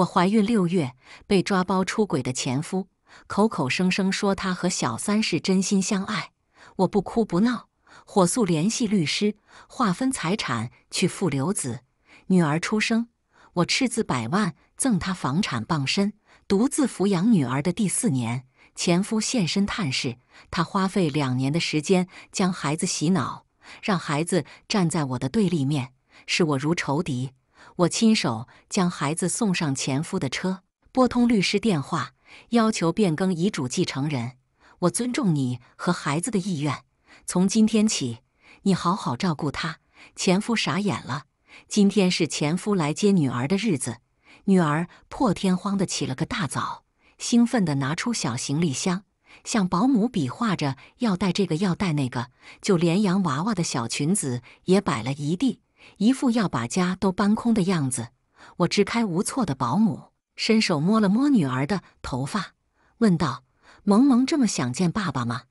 我怀孕六月，被抓包出轨的前夫口口声声说他和小三是真心相爱，我不哭不闹，火速联系律师划分财产去父留子，女儿出生，我斥资百万赠他房产傍身，独自抚养女儿的第四年，前夫现身探视，他花费两年的时间将孩子洗脑，让孩子站在我的对立面，视我如仇敌。我亲手将孩子送上前夫的车，拨通律师电话，要求变更遗嘱继承人。我尊重你和孩子的意愿，从今天起，你好好照顾他。前夫傻眼了。今天是前夫来接女儿的日子，女儿破天荒的起了个大早，兴奋地拿出小行李箱，向保姆比划着要带这个要带那个，就连洋娃娃的小裙子也摆了一地。一副要把家都搬空的样子，我支开无措的保姆，伸手摸了摸女儿的头发，问道：“萌萌这么想见爸爸吗？”“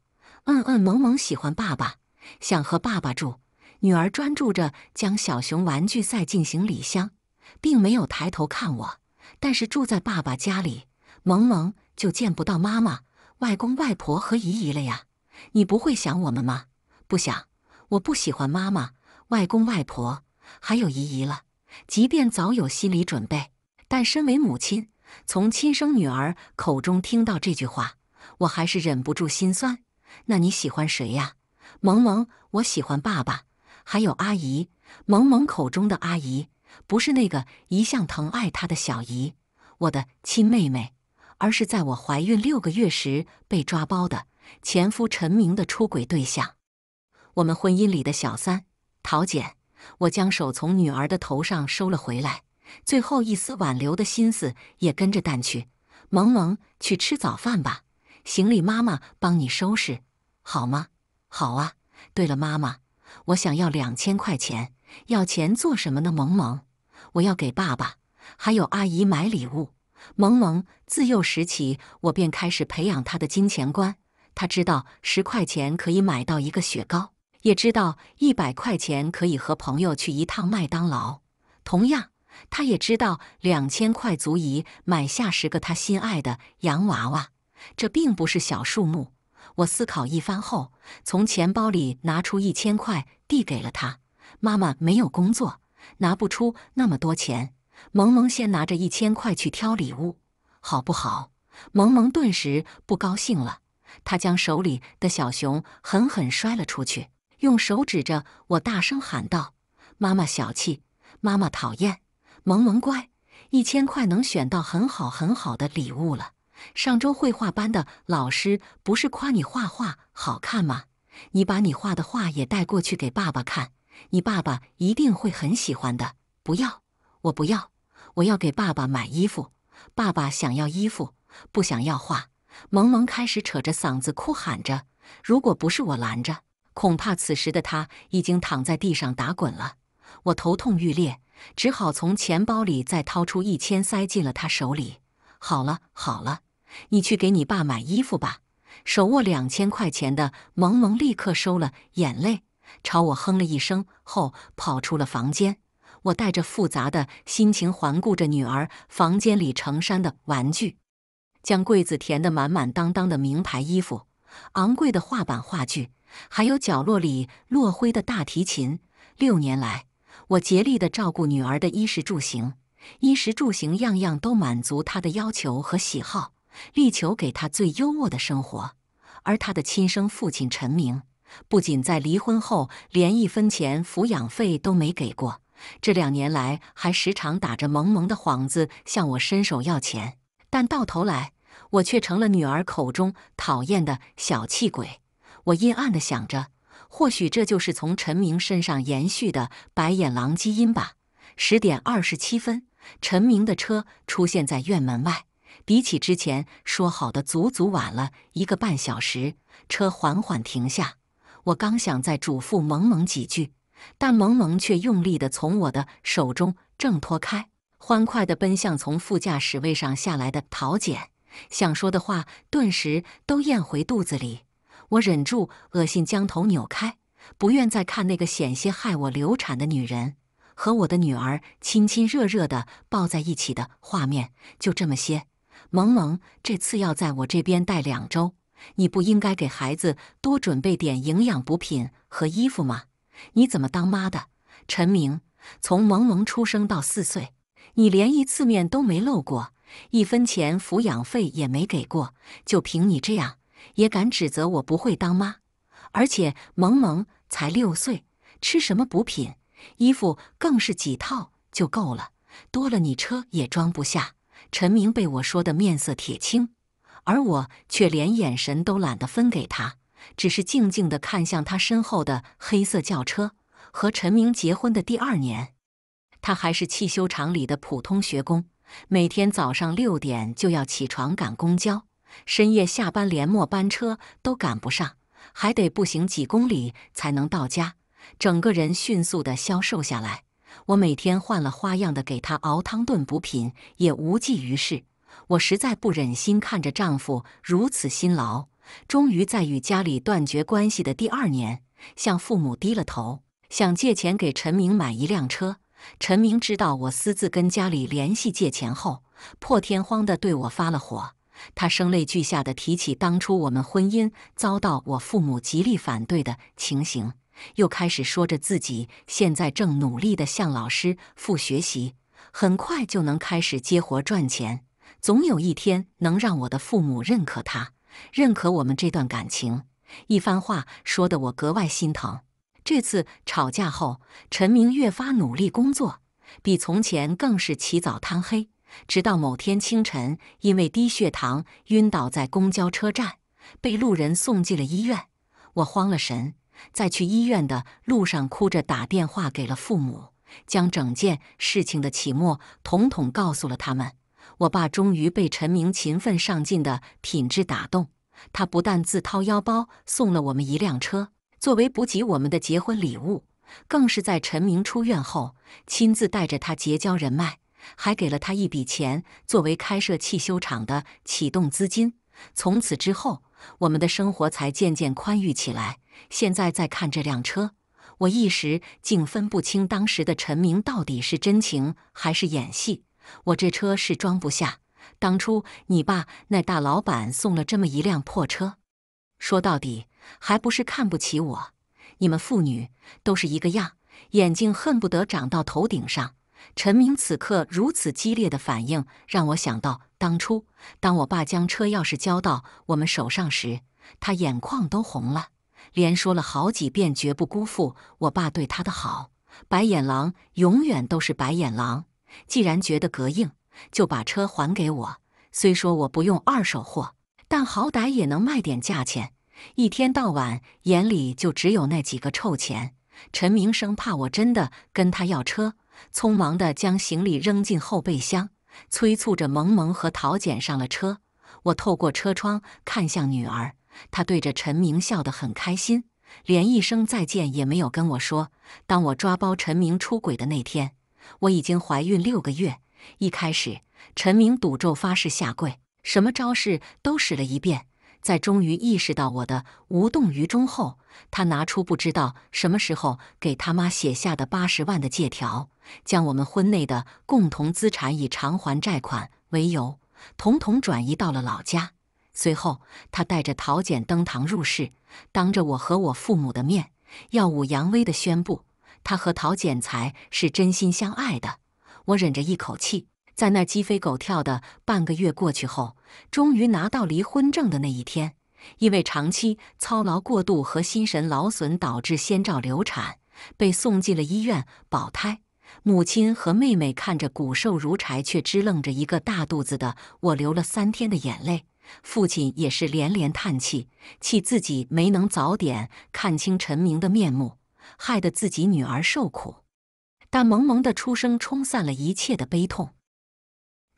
嗯嗯，萌萌喜欢爸爸，想和爸爸住。”女儿专注着将小熊玩具塞进行李箱，并没有抬头看我。但是住在爸爸家里，萌萌就见不到妈妈、外公、外婆和姨姨了呀？你不会想我们吗？不想，我不喜欢妈妈。外公外婆还有姨姨了。即便早有心理准备，但身为母亲，从亲生女儿口中听到这句话，我还是忍不住心酸。那你喜欢谁呀，萌萌？我喜欢爸爸，还有阿姨。萌萌口中的阿姨，不是那个一向疼爱她的小姨，我的亲妹妹，而是在我怀孕六个月时被抓包的前夫陈明的出轨对象，我们婚姻里的小三。陶姐，我将手从女儿的头上收了回来，最后一丝挽留的心思也跟着淡去。萌萌，去吃早饭吧，行李妈妈帮你收拾，好吗？好啊。对了，妈妈，我想要两千块钱，要钱做什么呢？萌萌，我要给爸爸还有阿姨买礼物。萌萌，自幼时起，我便开始培养他的金钱观，他知道十块钱可以买到一个雪糕。也知道一百块钱可以和朋友去一趟麦当劳，同样，他也知道两千块足以买下十个他心爱的洋娃娃，这并不是小数目。我思考一番后，从钱包里拿出一千块递给了他。妈妈没有工作，拿不出那么多钱。萌萌先拿着一千块去挑礼物，好不好？萌萌顿时不高兴了，她将手里的小熊狠狠摔了出去。用手指着我，大声喊道：“妈妈小气，妈妈讨厌，萌萌乖，一千块能选到很好很好的礼物了。上周绘画班的老师不是夸你画画好看吗？你把你画的画也带过去给爸爸看，你爸爸一定会很喜欢的。不要，我不要，我要给爸爸买衣服，爸爸想要衣服，不想要画。”萌萌开始扯着嗓子哭喊着：“如果不是我拦着！”恐怕此时的他已经躺在地上打滚了。我头痛欲裂，只好从钱包里再掏出一千，塞进了他手里。好了好了，你去给你爸买衣服吧。手握两千块钱的萌萌立刻收了眼泪，朝我哼了一声后跑出了房间。我带着复杂的心情环顾着女儿房间里成山的玩具，将柜子填得满满当当的名牌衣服、昂贵的画板、画具。还有角落里落灰的大提琴。六年来，我竭力地照顾女儿的衣食住行，衣食住行样样都满足她的要求和喜好，力求给她最优渥的生活。而她的亲生父亲陈明，不仅在离婚后连一分钱抚养费都没给过，这两年来还时常打着萌萌的幌子向我伸手要钱，但到头来，我却成了女儿口中讨厌的小气鬼。我阴暗的想着，或许这就是从陈明身上延续的白眼狼基因吧。十点二十七分，陈明的车出现在院门外，比起之前说好的，足足晚了一个半小时。车缓缓停下，我刚想再嘱咐萌萌几句，但萌萌却用力的从我的手中挣脱开，欢快的奔向从副驾驶位上下来的陶简，想说的话顿时都咽回肚子里。我忍住恶心，将头扭开，不愿再看那个险些害我流产的女人和我的女儿亲亲热热的抱在一起的画面。就这么些，萌萌这次要在我这边待两周，你不应该给孩子多准备点营养补品和衣服吗？你怎么当妈的？陈明，从萌萌出生到四岁，你连一次面都没露过，一分钱抚养费也没给过，就凭你这样！也敢指责我不会当妈，而且萌萌才六岁，吃什么补品？衣服更是几套就够了，多了你车也装不下。陈明被我说得面色铁青，而我却连眼神都懒得分给他，只是静静的看向他身后的黑色轿车。和陈明结婚的第二年，他还是汽修厂里的普通学工，每天早上六点就要起床赶公交。深夜下班连末班车都赶不上，还得步行几公里才能到家，整个人迅速的消瘦下来。我每天换了花样的给他熬汤炖补品，也无济于事。我实在不忍心看着丈夫如此辛劳，终于在与家里断绝关系的第二年，向父母低了头，想借钱给陈明买一辆车。陈明知道我私自跟家里联系借钱后，破天荒的对我发了火。他声泪俱下的提起当初我们婚姻遭到我父母极力反对的情形，又开始说着自己现在正努力的向老师傅学习，很快就能开始接活赚钱，总有一天能让我的父母认可他，认可我们这段感情。一番话说得我格外心疼。这次吵架后，陈明越发努力工作，比从前更是起早贪黑。直到某天清晨，因为低血糖晕倒在公交车站，被路人送进了医院。我慌了神，在去医院的路上哭着打电话给了父母，将整件事情的起末统统告诉了他们。我爸终于被陈明勤奋上进的品质打动，他不但自掏腰包送了我们一辆车作为补给我们的结婚礼物，更是在陈明出院后亲自带着他结交人脉。还给了他一笔钱，作为开设汽修厂的启动资金。从此之后，我们的生活才渐渐宽裕起来。现在再看这辆车，我一时竟分不清当时的陈明到底是真情还是演戏。我这车是装不下。当初你爸那大老板送了这么一辆破车，说到底还不是看不起我？你们妇女都是一个样，眼睛恨不得长到头顶上。陈明此刻如此激烈的反应，让我想到当初，当我爸将车钥匙交到我们手上时，他眼眶都红了，连说了好几遍绝不辜负我爸对他的好。白眼狼永远都是白眼狼，既然觉得膈应，就把车还给我。虽说我不用二手货，但好歹也能卖点价钱。一天到晚眼里就只有那几个臭钱。陈明生怕我真的跟他要车。匆忙地将行李扔进后备箱，催促着萌萌和陶简上了车。我透过车窗看向女儿，她对着陈明笑得很开心，连一声再见也没有跟我说。当我抓包陈明出轨的那天，我已经怀孕六个月。一开始，陈明赌咒发誓下跪，什么招式都使了一遍。在终于意识到我的无动于衷后，他拿出不知道什么时候给他妈写下的八十万的借条，将我们婚内的共同资产以偿还债款为由，统统转移到了老家。随后，他带着陶简登堂入室，当着我和我父母的面，耀武扬威的宣布他和陶简才是真心相爱的。我忍着一口气。在那鸡飞狗跳的半个月过去后，终于拿到离婚证的那一天，因为长期操劳过度和心神劳损导致先兆流产，被送进了医院保胎。母亲和妹妹看着骨瘦如柴却支棱着一个大肚子的我，流了三天的眼泪。父亲也是连连叹气，气自己没能早点看清陈明的面目，害得自己女儿受苦。但萌萌的出生冲散了一切的悲痛。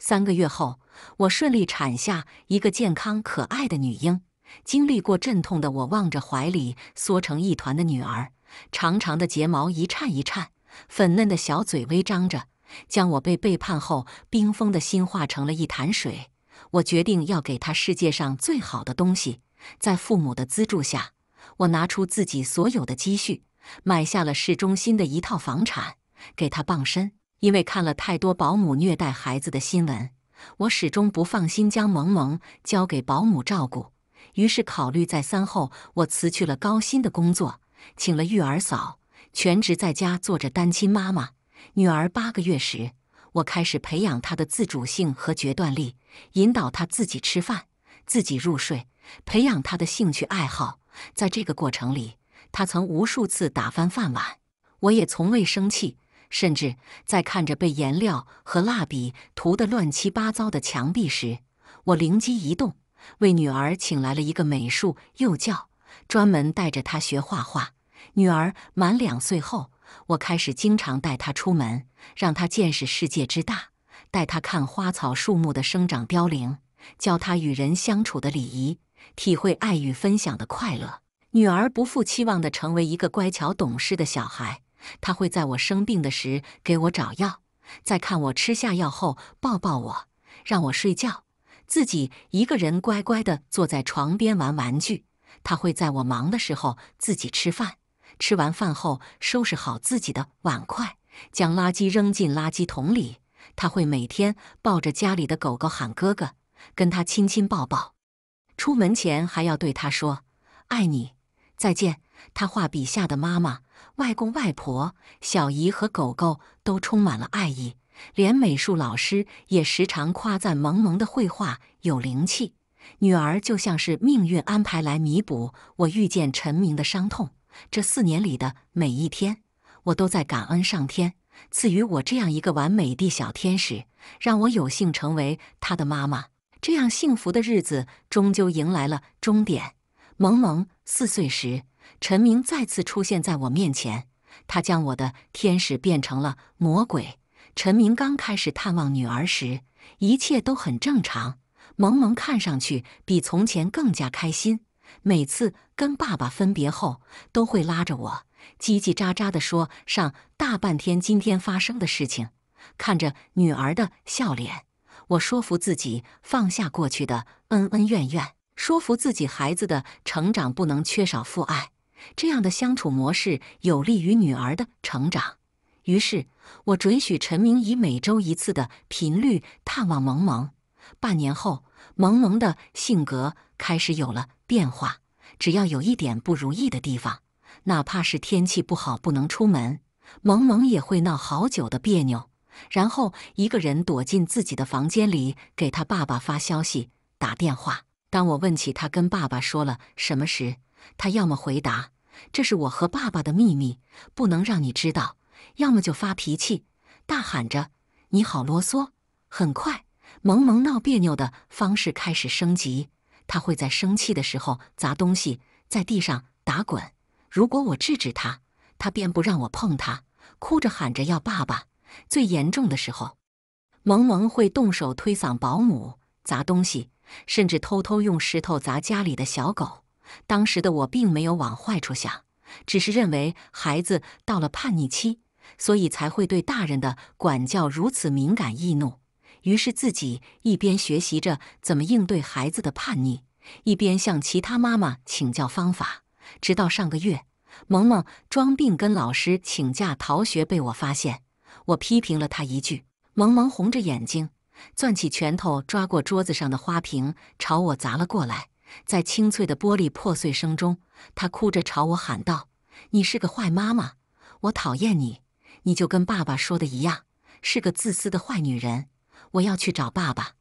三个月后，我顺利产下一个健康可爱的女婴。经历过阵痛的我，望着怀里缩成一团的女儿，长长的睫毛一颤一颤，粉嫩的小嘴微张着，将我被背叛后冰封的心化成了一潭水。我决定要给她世界上最好的东西。在父母的资助下，我拿出自己所有的积蓄，买下了市中心的一套房产，给她傍身。因为看了太多保姆虐待孩子的新闻，我始终不放心将萌萌交给保姆照顾。于是考虑再三后，我辞去了高薪的工作，请了育儿嫂，全职在家做着单亲妈妈。女儿八个月时，我开始培养她的自主性和决断力，引导她自己吃饭、自己入睡，培养她的兴趣爱好。在这个过程里，她曾无数次打翻饭碗，我也从未生气。甚至在看着被颜料和蜡笔涂得乱七八糟的墙壁时，我灵机一动，为女儿请来了一个美术幼教，专门带着她学画画。女儿满两岁后，我开始经常带她出门，让她见识世界之大，带她看花草树木的生长凋零，教她与人相处的礼仪，体会爱与分享的快乐。女儿不负期望的成为一个乖巧懂事的小孩。他会在我生病的时给我找药，在看我吃下药后抱抱我，让我睡觉，自己一个人乖乖的坐在床边玩玩具。他会在我忙的时候自己吃饭，吃完饭后收拾好自己的碗筷，将垃圾扔进垃圾桶里。他会每天抱着家里的狗狗喊哥哥，跟他亲亲抱抱，出门前还要对他说：“爱你，再见。”他画笔下的妈妈。外公、外婆、小姨和狗狗都充满了爱意，连美术老师也时常夸赞萌萌的绘画有灵气。女儿就像是命运安排来弥补我遇见陈明的伤痛。这四年里的每一天，我都在感恩上天赐予我这样一个完美的小天使，让我有幸成为他的妈妈。这样幸福的日子，终究迎来了终点。萌萌四岁时。陈明再次出现在我面前，他将我的天使变成了魔鬼。陈明刚开始探望女儿时，一切都很正常。萌萌看上去比从前更加开心，每次跟爸爸分别后，都会拉着我叽叽喳喳地说上大半天今天发生的事情。看着女儿的笑脸，我说服自己放下过去的恩恩怨怨，说服自己孩子的成长不能缺少父爱。这样的相处模式有利于女儿的成长。于是，我准许陈明以每周一次的频率探望萌萌。半年后，萌萌的性格开始有了变化。只要有一点不如意的地方，哪怕是天气不好不能出门，萌萌也会闹好久的别扭，然后一个人躲进自己的房间里，给他爸爸发消息、打电话。当我问起他跟爸爸说了什么时，他要么回答。这是我和爸爸的秘密，不能让你知道。要么就发脾气，大喊着“你好啰嗦”。很快，萌萌闹别扭的方式开始升级。他会在生气的时候砸东西，在地上打滚。如果我制止他，他便不让我碰他，哭着喊着要爸爸。最严重的时候，萌萌会动手推搡保姆，砸东西，甚至偷偷用石头砸家里的小狗。当时的我并没有往坏处想，只是认为孩子到了叛逆期，所以才会对大人的管教如此敏感易怒。于是自己一边学习着怎么应对孩子的叛逆，一边向其他妈妈请教方法。直到上个月，萌萌装病跟老师请假逃学，被我发现，我批评了他一句，萌萌红着眼睛，攥起拳头抓过桌子上的花瓶朝我砸了过来。在清脆的玻璃破碎声中，她哭着朝我喊道：“你是个坏妈妈，我讨厌你！你就跟爸爸说的一样，是个自私的坏女人！我要去找爸爸，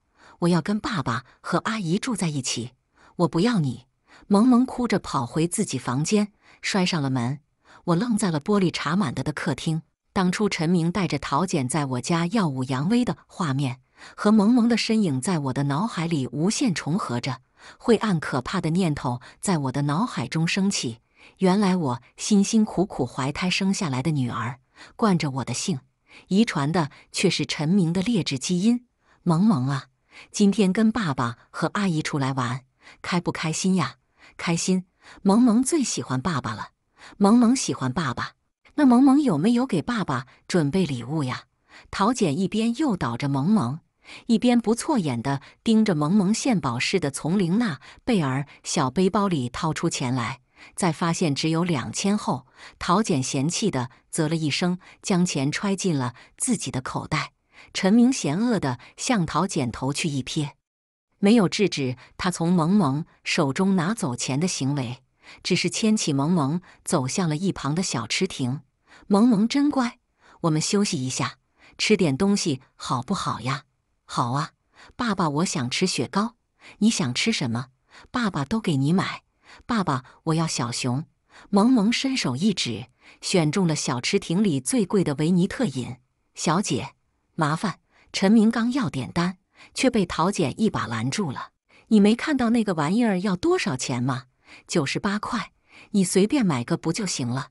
我要跟爸爸和阿姨住在一起，我不要你！”萌萌哭着跑回自己房间，摔上了门。我愣在了玻璃茶满的的客厅。当初陈明带着陶简在我家耀武扬威的画面，和萌萌的身影在我的脑海里无限重合着。晦暗可怕的念头在我的脑海中升起。原来我辛辛苦苦怀胎生下来的女儿，惯着我的姓，遗传的却是陈明的劣质基因。萌萌啊，今天跟爸爸和阿姨出来玩，开不开心呀？开心。萌萌最喜欢爸爸了。萌萌喜欢爸爸。那萌萌有没有给爸爸准备礼物呀？陶简一边诱导着萌萌。一边不错眼的盯着萌萌献宝似的从琳娜贝尔小背包里掏出钱来，在发现只有两千后，陶简嫌弃的啧了一声，将钱揣进了自己的口袋。陈明嫌恶的向陶简投去一瞥，没有制止他从萌萌手中拿走钱的行为，只是牵起萌萌走向了一旁的小池亭。萌萌真乖，我们休息一下，吃点东西好不好呀？好啊，爸爸，我想吃雪糕。你想吃什么？爸爸都给你买。爸爸，我要小熊。萌萌伸手一指，选中了小吃亭里最贵的维尼特饮。小姐，麻烦陈明刚要点单，却被陶简一把拦住了。你没看到那个玩意儿要多少钱吗？九十八块，你随便买个不就行了？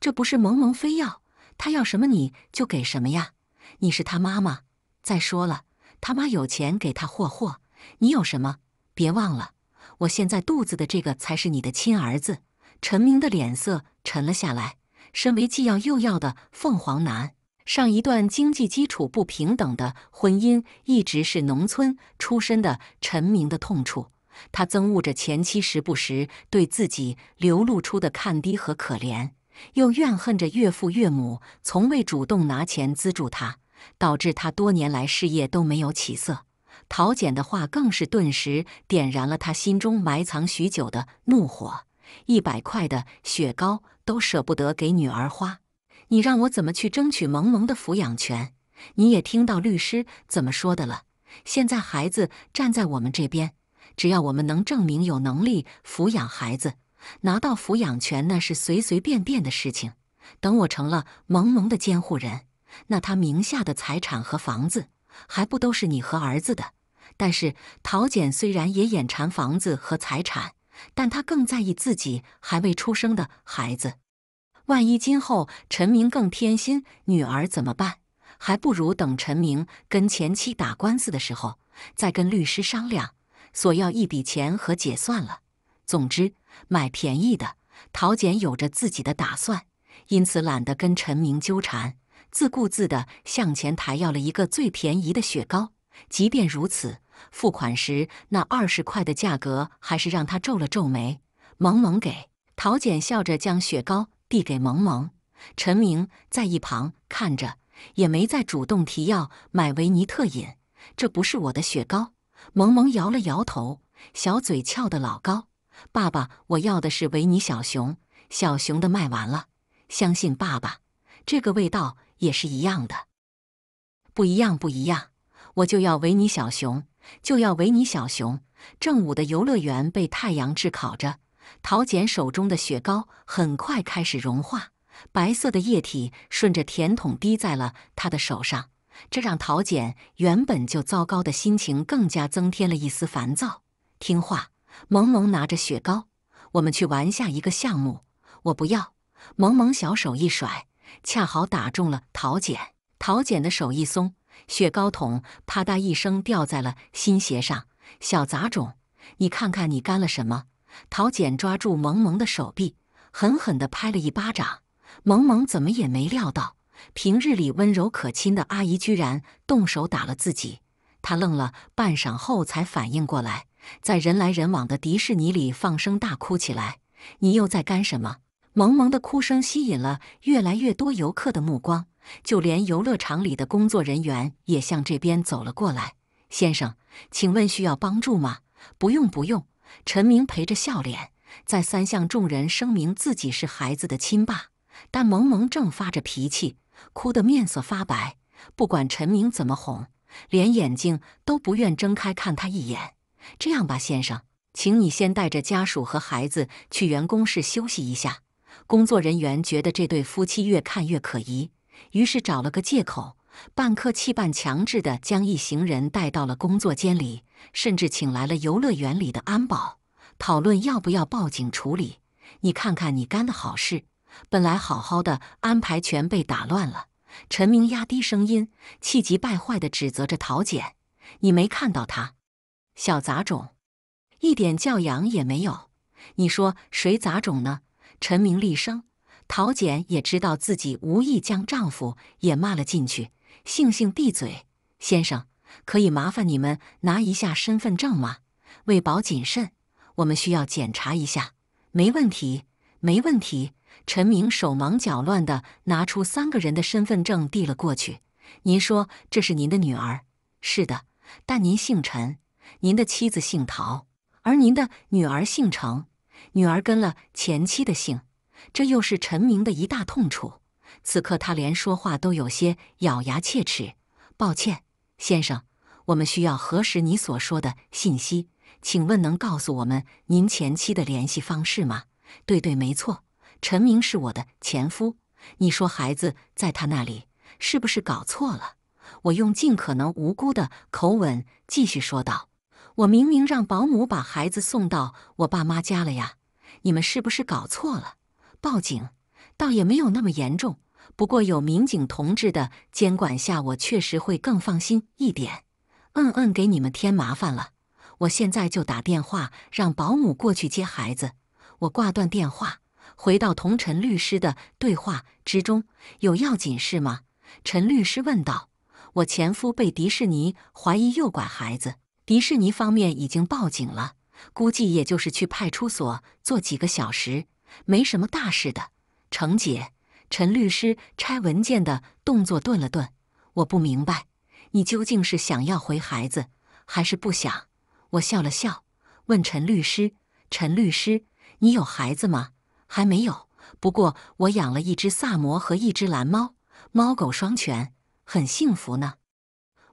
这不是萌萌非要，他要什么你就给什么呀？你是他妈妈。再说了。他妈有钱给他霍霍，你有什么？别忘了，我现在肚子的这个才是你的亲儿子。陈明的脸色沉了下来。身为既要又要的凤凰男，上一段经济基础不平等的婚姻一直是农村出身的陈明的痛处。他憎恶着前妻时不时对自己流露出的看低和可怜，又怨恨着岳父岳母从未主动拿钱资助他。导致他多年来事业都没有起色。陶简的话更是顿时点燃了他心中埋藏许久的怒火。一百块的雪糕都舍不得给女儿花，你让我怎么去争取萌萌的抚养权？你也听到律师怎么说的了。现在孩子站在我们这边，只要我们能证明有能力抚养孩子，拿到抚养权那是随随便便的事情。等我成了萌萌的监护人。那他名下的财产和房子还不都是你和儿子的？但是陶简虽然也眼馋房子和财产，但他更在意自己还未出生的孩子。万一今后陈明更偏心女儿怎么办？还不如等陈明跟前妻打官司的时候，再跟律师商量索要一笔钱和解算了。总之，买便宜的。陶简有着自己的打算，因此懒得跟陈明纠缠。自顾自地向前台要了一个最便宜的雪糕，即便如此，付款时那二十块的价格还是让他皱了皱眉。萌萌给陶简笑着将雪糕递给萌萌，陈明在一旁看着，也没再主动提要买维尼特饮。这不是我的雪糕，萌萌摇了摇头，小嘴翘得老高。爸爸，我要的是维尼小熊，小熊的卖完了，相信爸爸。这个味道也是一样的，不一样，不一样！我就要维尼小熊，就要维尼小熊。正午的游乐园被太阳炙烤着，陶简手中的雪糕很快开始融化，白色的液体顺着甜筒滴在了他的手上，这让陶简原本就糟糕的心情更加增添了一丝烦躁。听话，萌萌拿着雪糕，我们去玩下一个项目。我不要，萌萌小手一甩。恰好打中了陶简，陶简的手一松，雪糕桶啪嗒一声掉在了新鞋上。小杂种，你看看你干了什么！陶简抓住萌萌的手臂，狠狠地拍了一巴掌。萌萌怎么也没料到，平日里温柔可亲的阿姨居然动手打了自己。她愣了半晌后才反应过来，在人来人往的迪士尼里放声大哭起来。你又在干什么？萌萌的哭声吸引了越来越多游客的目光，就连游乐场里的工作人员也向这边走了过来。先生，请问需要帮助吗？不用，不用。陈明陪着笑脸，再三向众人声明自己是孩子的亲爸。但萌萌正发着脾气，哭得面色发白，不管陈明怎么哄，连眼睛都不愿睁开看他一眼。这样吧，先生，请你先带着家属和孩子去员工室休息一下。工作人员觉得这对夫妻越看越可疑，于是找了个借口，半客气半强制地将一行人带到了工作间里，甚至请来了游乐园里的安保，讨论要不要报警处理。你看看你干的好事，本来好好的安排全被打乱了。陈明压低声音，气急败坏地指责着陶简：“你没看到他，小杂种，一点教养也没有。你说谁杂种呢？”陈明厉声，陶简也知道自己无意将丈夫也骂了进去，悻悻闭嘴。先生，可以麻烦你们拿一下身份证吗？为保谨慎，我们需要检查一下。没问题，没问题。陈明手忙脚乱地拿出三个人的身份证递了过去。您说这是您的女儿？是的，但您姓陈，您的妻子姓陶，而您的女儿姓程。女儿跟了前妻的姓，这又是陈明的一大痛处。此刻他连说话都有些咬牙切齿。抱歉，先生，我们需要核实你所说的信息。请问能告诉我们您前妻的联系方式吗？对对，没错，陈明是我的前夫。你说孩子在他那里，是不是搞错了？我用尽可能无辜的口吻继续说道。我明明让保姆把孩子送到我爸妈家了呀，你们是不是搞错了？报警倒也没有那么严重，不过有民警同志的监管下，我确实会更放心一点。嗯嗯，给你们添麻烦了，我现在就打电话让保姆过去接孩子。我挂断电话，回到同陈律师的对话之中：“有要紧事吗？”陈律师问道：“我前夫被迪士尼怀疑诱拐孩子。”迪士尼方面已经报警了，估计也就是去派出所坐几个小时，没什么大事的。程姐，陈律师拆文件的动作顿了顿，我不明白，你究竟是想要回孩子，还是不想？我笑了笑，问陈律师：“陈律师，你有孩子吗？还没有，不过我养了一只萨摩和一只蓝猫，猫狗双全，很幸福呢。”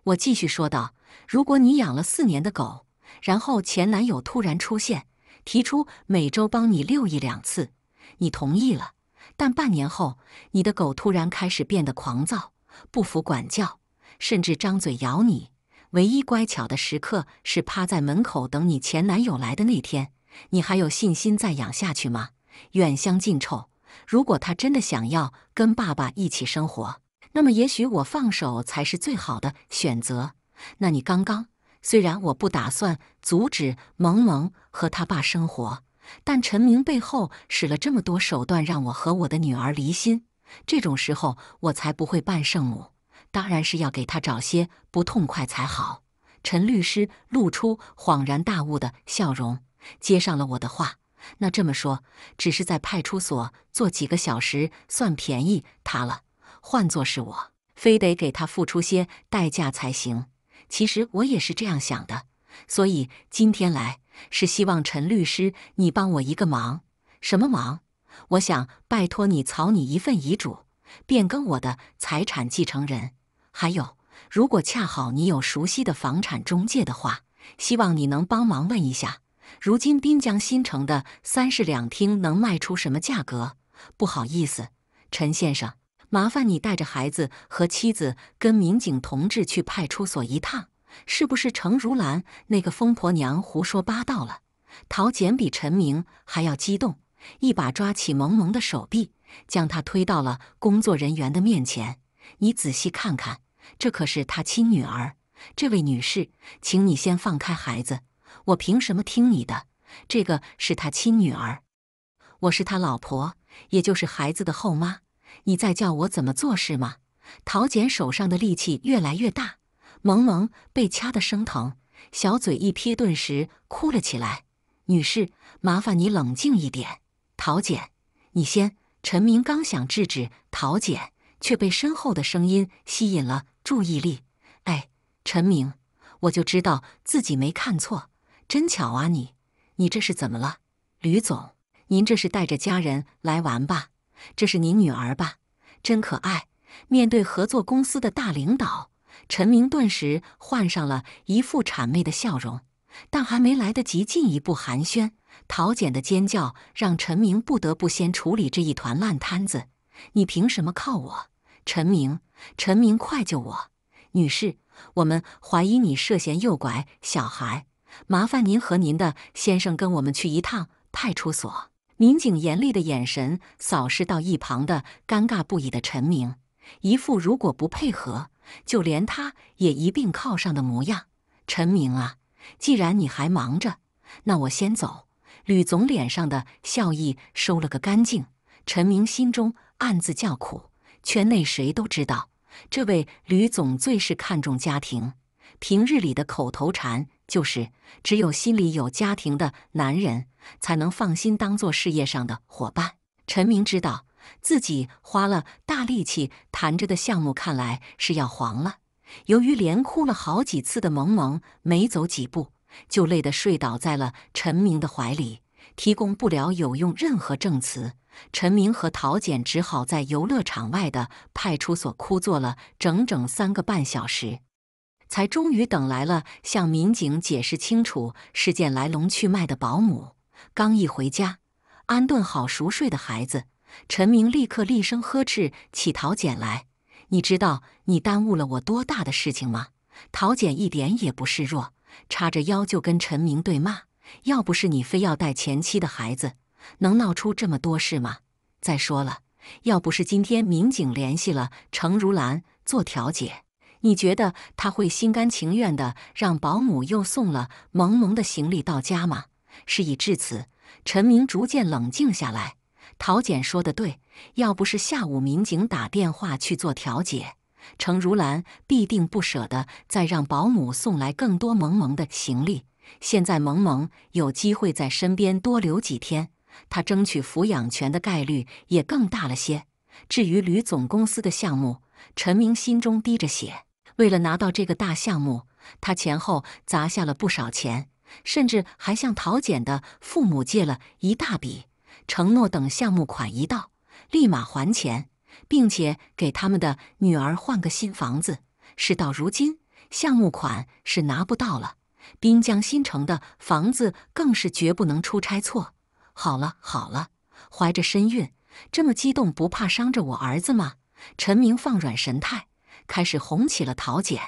我继续说道。如果你养了四年的狗，然后前男友突然出现，提出每周帮你遛一两次，你同意了。但半年后，你的狗突然开始变得狂躁，不服管教，甚至张嘴咬你。唯一乖巧的时刻是趴在门口等你前男友来的那天。你还有信心再养下去吗？远香近臭。如果他真的想要跟爸爸一起生活，那么也许我放手才是最好的选择。那你刚刚虽然我不打算阻止萌萌和他爸生活，但陈明背后使了这么多手段，让我和我的女儿离心。这种时候，我才不会扮圣母，当然是要给他找些不痛快才好。陈律师露出恍然大悟的笑容，接上了我的话。那这么说，只是在派出所坐几个小时算便宜他了。换作是我，非得给他付出些代价才行。其实我也是这样想的，所以今天来是希望陈律师你帮我一个忙，什么忙？我想拜托你草拟一份遗嘱，变更我的财产继承人。还有，如果恰好你有熟悉的房产中介的话，希望你能帮忙问一下，如今滨江新城的三室两厅能卖出什么价格？不好意思，陈先生。麻烦你带着孩子和妻子跟民警同志去派出所一趟，是不是程如兰那个疯婆娘胡说八道了？陶简比陈明还要激动，一把抓起萌萌的手臂，将她推到了工作人员的面前。你仔细看看，这可是他亲女儿。这位女士，请你先放开孩子，我凭什么听你的？这个是他亲女儿，我是他老婆，也就是孩子的后妈。你在叫我怎么做是吗？陶简手上的力气越来越大，萌萌被掐得生疼，小嘴一撇，顿时哭了起来。女士，麻烦你冷静一点。陶简，你先。陈明刚想制止陶简，却被身后的声音吸引了注意力。哎，陈明，我就知道自己没看错，真巧啊你，你这是怎么了？吕总，您这是带着家人来玩吧？这是您女儿吧？真可爱。面对合作公司的大领导，陈明顿时换上了一副谄媚的笑容。但还没来得及进一步寒暄，陶简的尖叫让陈明不得不先处理这一团烂摊子。你凭什么靠我？陈明！陈明，快救我！女士，我们怀疑你涉嫌诱拐小孩，麻烦您和您的先生跟我们去一趟派出所。民警严厉的眼神扫视到一旁的尴尬不已的陈明，一副如果不配合，就连他也一并铐上的模样。陈明啊，既然你还忙着，那我先走。吕总脸上的笑意收了个干净。陈明心中暗自叫苦，圈内谁都知道，这位吕总最是看重家庭，平日里的口头禅。就是只有心里有家庭的男人，才能放心当做事业上的伙伴。陈明知道自己花了大力气谈着的项目，看来是要黄了。由于连哭了好几次的萌萌，没走几步就累得睡倒在了陈明的怀里，提供不了有用任何证词。陈明和陶简只好在游乐场外的派出所哭坐了整整三个半小时。才终于等来了向民警解释清楚事件来龙去脉的保姆。刚一回家，安顿好熟睡的孩子，陈明立刻厉声呵斥起陶简来：“你知道你耽误了我多大的事情吗？”陶简一点也不示弱，叉着腰就跟陈明对骂：“要不是你非要带前妻的孩子，能闹出这么多事吗？再说了，要不是今天民警联系了程如兰做调解。”你觉得他会心甘情愿地让保姆又送了萌萌的行李到家吗？事已至此，陈明逐渐冷静下来。陶简说的对，要不是下午民警打电话去做调解，程如兰必定不舍得再让保姆送来更多萌萌的行李。现在萌萌有机会在身边多留几天，他争取抚养权的概率也更大了些。至于吕总公司的项目，陈明心中滴着血。为了拿到这个大项目，他前后砸下了不少钱，甚至还向陶简的父母借了一大笔，承诺等项目款一到，立马还钱，并且给他们的女儿换个新房子。事到如今，项目款是拿不到了，滨江新城的房子更是绝不能出差错。好了好了，怀着身孕这么激动，不怕伤着我儿子吗？陈明放软神态。开始哄起了桃简，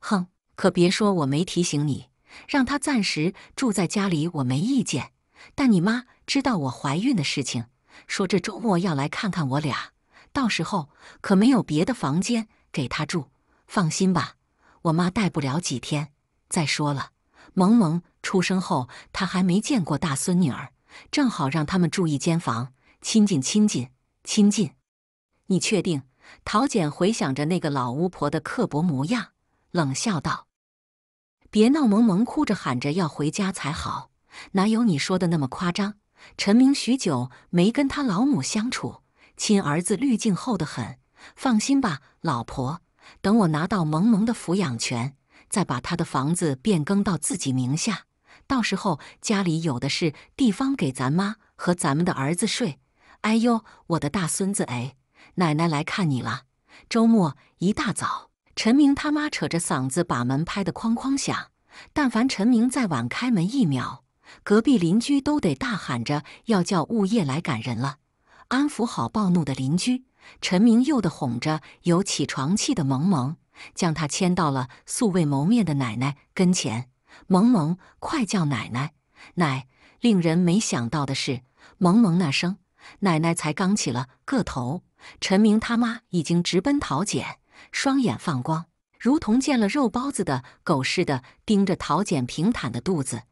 哼，可别说我没提醒你，让她暂时住在家里，我没意见。但你妈知道我怀孕的事情，说这周末要来看看我俩，到时候可没有别的房间给她住。放心吧，我妈带不了几天。再说了，萌萌出生后，她还没见过大孙女儿，正好让他们住一间房，亲近亲近亲近。你确定？陶简回想着那个老巫婆的刻薄模样，冷笑道：“别闹，萌萌哭着喊着要回家才好，哪有你说的那么夸张？陈明许久没跟他老母相处，亲儿子滤镜厚得很。放心吧，老婆，等我拿到萌萌的抚养权，再把他的房子变更到自己名下，到时候家里有的是地方给咱妈和咱们的儿子睡。哎呦，我的大孙子哎！”奶奶来看你了！周末一大早，陈明他妈扯着嗓子把门拍得哐哐响。但凡陈明再晚开门一秒，隔壁邻居都得大喊着要叫物业来赶人了。安抚好暴怒的邻居，陈明又得哄着有起床气的萌萌，将他牵到了素未谋面的奶奶跟前。萌萌，快叫奶奶！奶。令人没想到的是，萌萌那声“奶奶”才刚起了个头。陈明他妈已经直奔陶简，双眼放光，如同见了肉包子的狗似的盯着陶简平坦的肚子。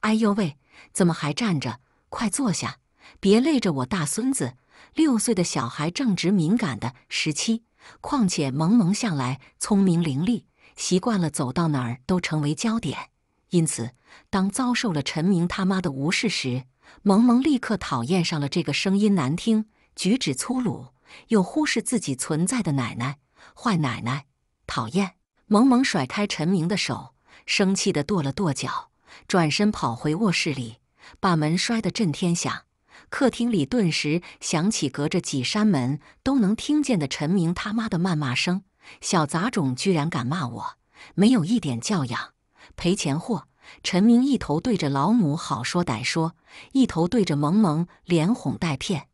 哎呦喂，怎么还站着？快坐下，别累着我大孙子。六岁的小孩正值敏感的时期，况且萌萌向来聪明伶俐，习惯了走到哪儿都成为焦点。因此，当遭受了陈明他妈的无视时，萌萌立刻讨厌上了这个声音难听、举止粗鲁。又忽视自己存在的奶奶，坏奶奶，讨厌！萌萌甩开陈明的手，生气的跺了跺脚，转身跑回卧室里，把门摔得震天响。客厅里顿时响起隔着几扇门都能听见的陈明他妈的谩骂声：“小杂种，居然敢骂我，没有一点教养，赔钱货！”陈明一头对着老母好说歹说，一头对着萌萌连哄带骗。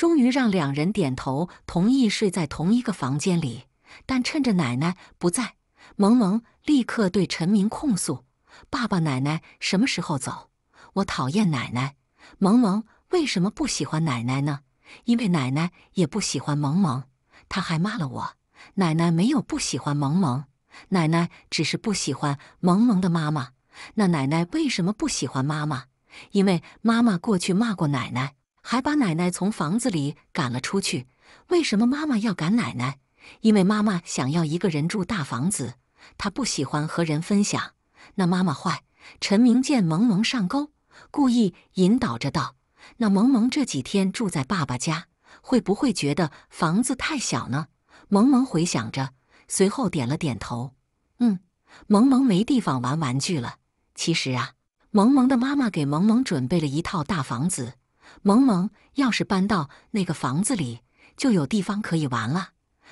终于让两人点头同意睡在同一个房间里，但趁着奶奶不在，萌萌立刻对陈明控诉：“爸爸，奶奶什么时候走？我讨厌奶奶。萌萌为什么不喜欢奶奶呢？因为奶奶也不喜欢萌萌。她还骂了我。奶奶没有不喜欢萌萌，奶奶只是不喜欢萌萌的妈妈。那奶奶为什么不喜欢妈妈？因为妈妈过去骂过奶奶。”还把奶奶从房子里赶了出去。为什么妈妈要赶奶奶？因为妈妈想要一个人住大房子，她不喜欢和人分享。那妈妈坏。陈明见萌萌上钩，故意引导着道：“那萌萌这几天住在爸爸家，会不会觉得房子太小呢？”萌萌回想着，随后点了点头：“嗯，萌萌没地方玩玩具了。其实啊，萌萌的妈妈给萌萌准备了一套大房子。”萌萌，要是搬到那个房子里，就有地方可以玩了。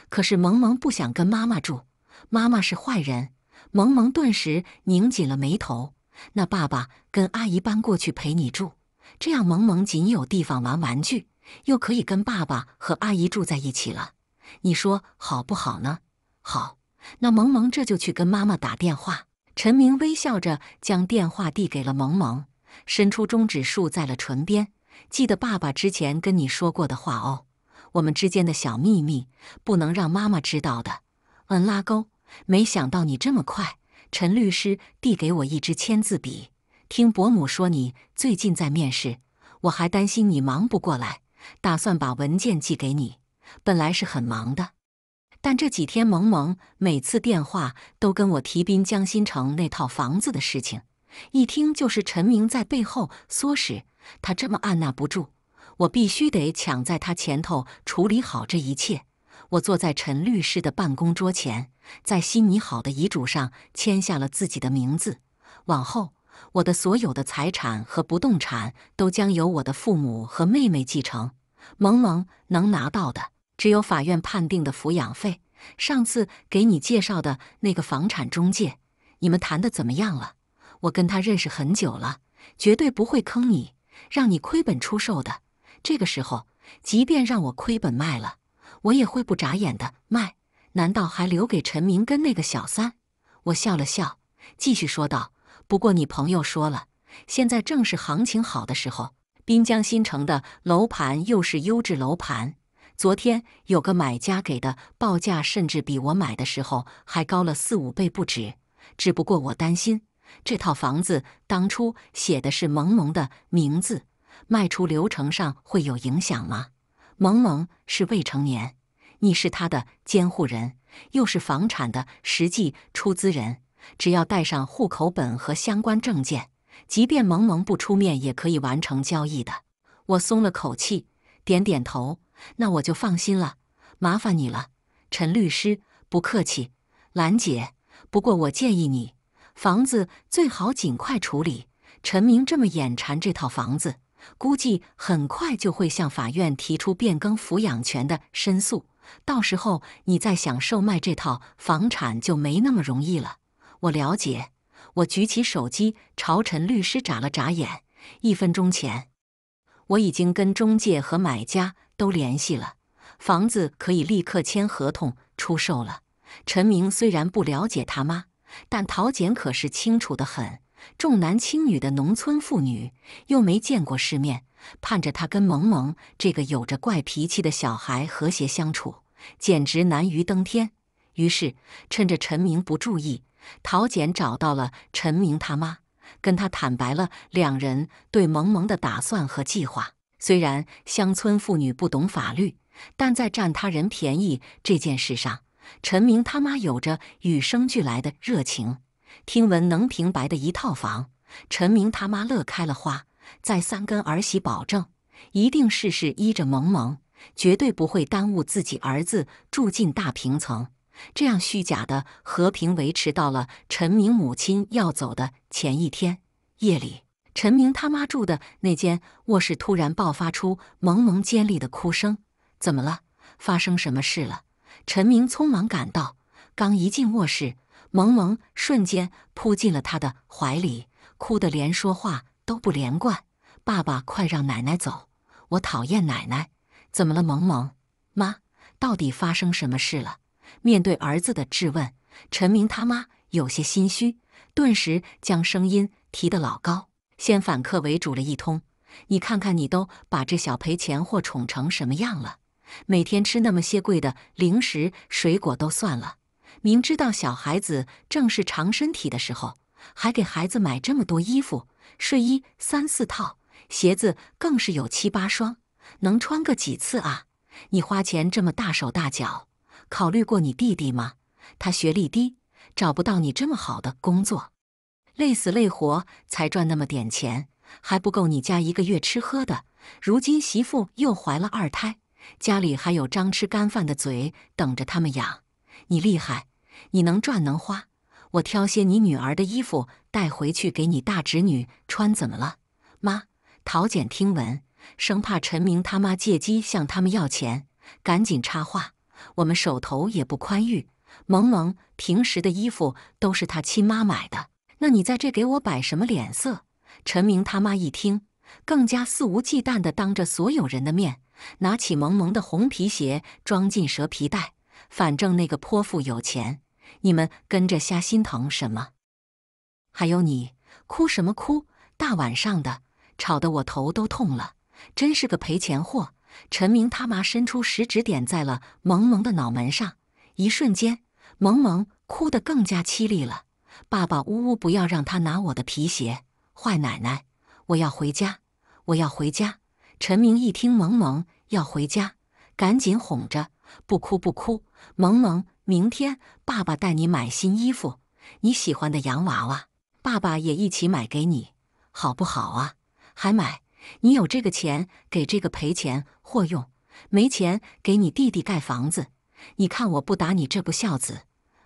可是萌萌不想跟妈妈住，妈妈是坏人。萌萌顿时拧紧了眉头。那爸爸跟阿姨搬过去陪你住，这样萌萌仅有地方玩玩具，又可以跟爸爸和阿姨住在一起了。你说好不好呢？好，那萌萌这就去跟妈妈打电话。陈明微笑着将电话递给了萌萌，伸出中指竖在了唇边。记得爸爸之前跟你说过的话哦，我们之间的小秘密不能让妈妈知道的。嗯，拉勾。没想到你这么快。陈律师递给我一支签字笔。听伯母说你最近在面试，我还担心你忙不过来，打算把文件寄给你。本来是很忙的，但这几天萌萌每次电话都跟我提滨江新城那套房子的事情。一听就是陈明在背后唆使他这么按捺不住，我必须得抢在他前头处理好这一切。我坐在陈律师的办公桌前，在新拟好的遗嘱上签下了自己的名字。往后，我的所有的财产和不动产都将由我的父母和妹妹继承。萌萌能拿到的只有法院判定的抚养费。上次给你介绍的那个房产中介，你们谈的怎么样了？我跟他认识很久了，绝对不会坑你，让你亏本出售的。这个时候，即便让我亏本卖了，我也会不眨眼的卖。难道还留给陈明跟那个小三？我笑了笑，继续说道：“不过你朋友说了，现在正是行情好的时候，滨江新城的楼盘又是优质楼盘。昨天有个买家给的报价，甚至比我买的时候还高了四五倍不止。只不过我担心。”这套房子当初写的是萌萌的名字，卖出流程上会有影响吗？萌萌是未成年，你是他的监护人，又是房产的实际出资人，只要带上户口本和相关证件，即便萌萌不出面，也可以完成交易的。我松了口气，点点头，那我就放心了，麻烦你了，陈律师。不客气，兰姐。不过我建议你。房子最好尽快处理。陈明这么眼馋这套房子，估计很快就会向法院提出变更抚养权的申诉。到时候你再想售卖这套房产就没那么容易了。我了解。我举起手机朝陈律师眨了眨眼。一分钟前，我已经跟中介和买家都联系了，房子可以立刻签合同出售了。陈明虽然不了解他妈。但陶简可是清楚的很，重男轻女的农村妇女又没见过世面，盼着他跟萌萌这个有着怪脾气的小孩和谐相处，简直难于登天。于是趁着陈明不注意，陶简找到了陈明他妈，跟他坦白了两人对萌萌的打算和计划。虽然乡村妇女不懂法律，但在占他人便宜这件事上。陈明他妈有着与生俱来的热情，听闻能平白的一套房，陈明他妈乐开了花，再三跟儿媳保证，一定事事依着萌萌，绝对不会耽误自己儿子住进大平层。这样虚假的和平维持到了陈明母亲要走的前一天夜里，陈明他妈住的那间卧室突然爆发出萌萌尖利的哭声，怎么了？发生什么事了？陈明匆忙赶到，刚一进卧室，萌萌瞬间扑进了他的怀里，哭得连说话都不连贯。爸爸，快让奶奶走！我讨厌奶奶！怎么了，萌萌？妈，到底发生什么事了？面对儿子的质问，陈明他妈有些心虚，顿时将声音提得老高，先反客为主了一通：“你看看，你都把这小赔钱货宠成什么样了！”每天吃那么些贵的零食、水果都算了，明知道小孩子正是长身体的时候，还给孩子买这么多衣服、睡衣三四套，鞋子更是有七八双，能穿个几次啊？你花钱这么大手大脚，考虑过你弟弟吗？他学历低，找不到你这么好的工作，累死累活才赚那么点钱，还不够你家一个月吃喝的。如今媳妇又怀了二胎。家里还有张吃干饭的嘴等着他们养，你厉害，你能赚能花。我挑些你女儿的衣服带回去给你大侄女穿，怎么了？妈，陶简听闻，生怕陈明他妈借机向他们要钱，赶紧插话：我们手头也不宽裕。萌萌平时的衣服都是他亲妈买的，那你在这给我摆什么脸色？陈明他妈一听。更加肆无忌惮地当着所有人的面，拿起萌萌的红皮鞋装进蛇皮袋。反正那个泼妇有钱，你们跟着瞎心疼什么？还有你，哭什么哭？大晚上的，吵得我头都痛了，真是个赔钱货！陈明他妈伸出食指点在了萌萌的脑门上，一瞬间，萌萌哭得更加凄厉了。爸爸，呜呜，不要让他拿我的皮鞋，坏奶奶！我要回家，我要回家。陈明一听萌萌要回家，赶紧哄着，不哭不哭，萌萌，明天爸爸带你买新衣服，你喜欢的洋娃娃，爸爸也一起买给你，好不好啊？还买？你有这个钱给这个赔钱货用，没钱给你弟弟盖房子。你看我不打你这不孝子！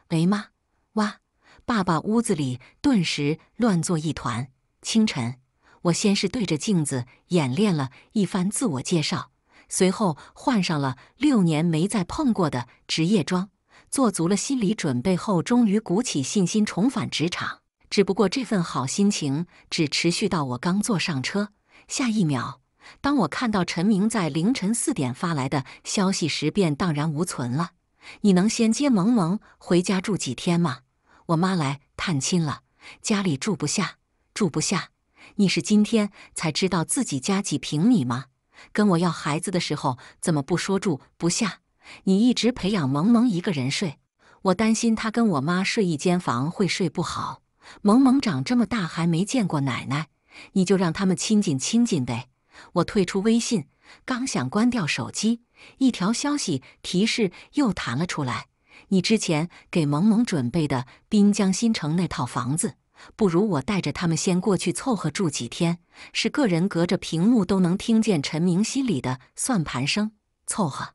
喂妈，哇！爸爸屋子里顿时乱作一团。清晨。我先是对着镜子演练了一番自我介绍，随后换上了六年没再碰过的职业装，做足了心理准备后，终于鼓起信心重返职场。只不过这份好心情只持续到我刚坐上车，下一秒，当我看到陈明在凌晨四点发来的消息时，便荡然无存了。你能先接萌萌回家住几天吗？我妈来探亲了，家里住不下，住不下。你是今天才知道自己家几平米吗？跟我要孩子的时候怎么不说住不下？你一直培养萌萌一个人睡，我担心他跟我妈睡一间房会睡不好。萌萌长这么大还没见过奶奶，你就让他们亲近亲近呗。我退出微信，刚想关掉手机，一条消息提示又弹了出来。你之前给萌萌准备的滨江新城那套房子。不如我带着他们先过去凑合住几天。是个人隔着屏幕都能听见陈明心里的算盘声。凑合，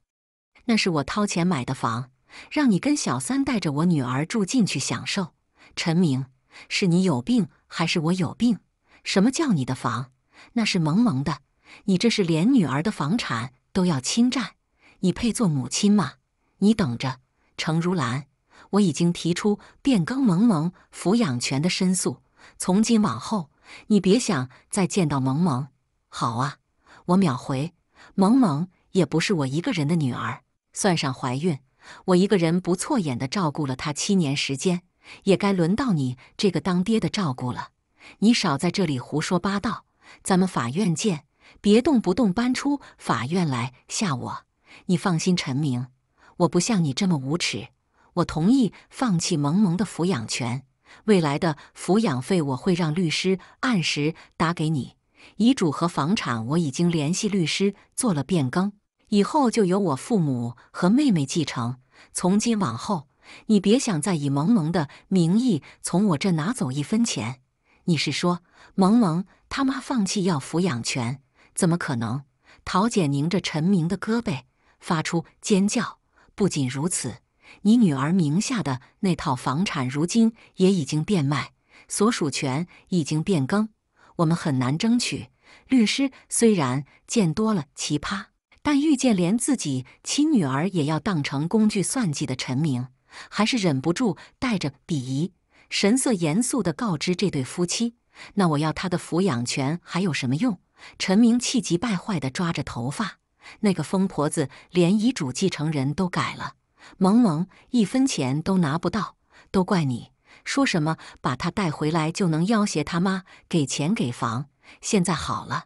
那是我掏钱买的房，让你跟小三带着我女儿住进去享受。陈明，是你有病还是我有病？什么叫你的房？那是萌萌的，你这是连女儿的房产都要侵占？你配做母亲吗？你等着，程如兰。我已经提出变更萌萌抚养权的申诉，从今往后你别想再见到萌萌。好啊，我秒回。萌萌也不是我一个人的女儿，算上怀孕，我一个人不错眼的照顾了她七年时间，也该轮到你这个当爹的照顾了。你少在这里胡说八道，咱们法院见。别动不动搬出法院来吓我。你放心，陈明，我不像你这么无耻。我同意放弃萌萌的抚养权，未来的抚养费我会让律师按时打给你。遗嘱和房产我已经联系律师做了变更，以后就由我父母和妹妹继承。从今往后，你别想再以萌萌的名义从我这拿走一分钱。你是说萌萌他妈放弃要抚养权？怎么可能？陶姐拧着陈明的胳膊，发出尖叫。不仅如此。你女儿名下的那套房产，如今也已经变卖，所属权已经变更，我们很难争取。律师虽然见多了奇葩，但遇见连自己亲女儿也要当成工具算计的陈明，还是忍不住带着鄙夷神色，严肃地告知这对夫妻：“那我要他的抚养权还有什么用？”陈明气急败坏地抓着头发，那个疯婆子连遗嘱继承人都改了。萌萌一分钱都拿不到，都怪你！说什么把他带回来就能要挟他妈给钱给房，现在好了，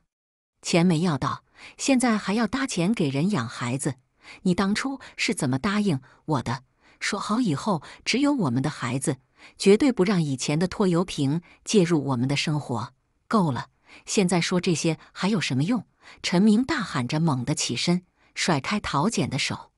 钱没要到，现在还要搭钱给人养孩子。你当初是怎么答应我的？说好以后只有我们的孩子，绝对不让以前的拖油瓶介入我们的生活。够了，现在说这些还有什么用？陈明大喊着，猛地起身，甩开陶简的手。